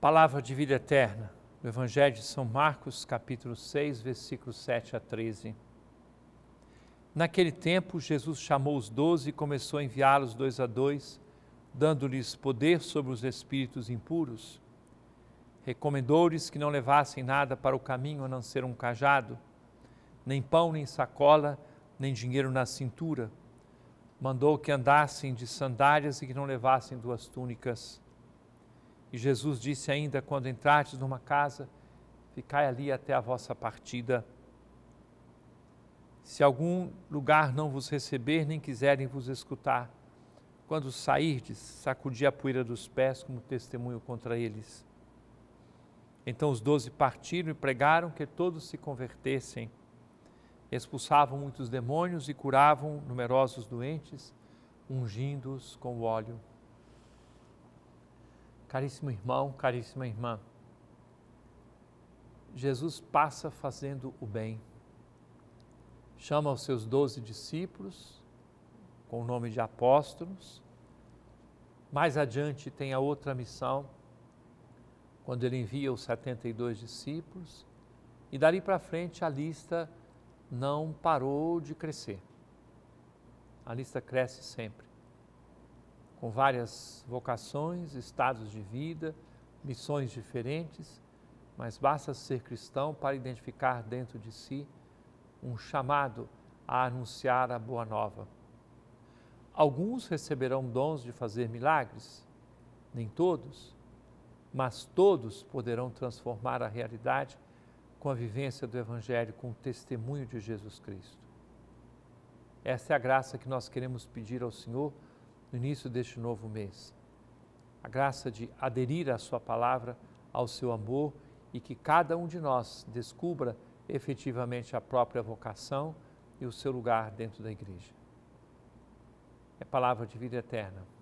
Palavra de vida eterna, do Evangelho de São Marcos, capítulo 6, versículos 7 a 13. Naquele tempo, Jesus chamou os doze e começou a enviá-los dois a dois, dando-lhes poder sobre os espíritos impuros. Recomendou-lhes que não levassem nada para o caminho a não ser um cajado, nem pão, nem sacola, nem dinheiro na cintura. Mandou que andassem de sandálias e que não levassem duas túnicas e Jesus disse ainda: quando entrardes numa casa, ficai ali até a vossa partida. Se algum lugar não vos receber, nem quiserem vos escutar, quando sairdes, sacudi a poeira dos pés como testemunho contra eles. Então os doze partiram e pregaram que todos se convertessem. Expulsavam muitos demônios e curavam numerosos doentes, ungindo-os com óleo. Caríssimo irmão, caríssima irmã, Jesus passa fazendo o bem. Chama os seus doze discípulos, com o nome de apóstolos. Mais adiante tem a outra missão, quando ele envia os 72 discípulos. E dali para frente a lista não parou de crescer. A lista cresce sempre com várias vocações, estados de vida, missões diferentes, mas basta ser cristão para identificar dentro de si um chamado a anunciar a boa nova. Alguns receberão dons de fazer milagres, nem todos, mas todos poderão transformar a realidade com a vivência do Evangelho, com o testemunho de Jesus Cristo. Essa é a graça que nós queremos pedir ao Senhor no início deste novo mês. A graça de aderir à Sua palavra, ao seu amor e que cada um de nós descubra efetivamente a própria vocação e o seu lugar dentro da igreja. É palavra de vida eterna.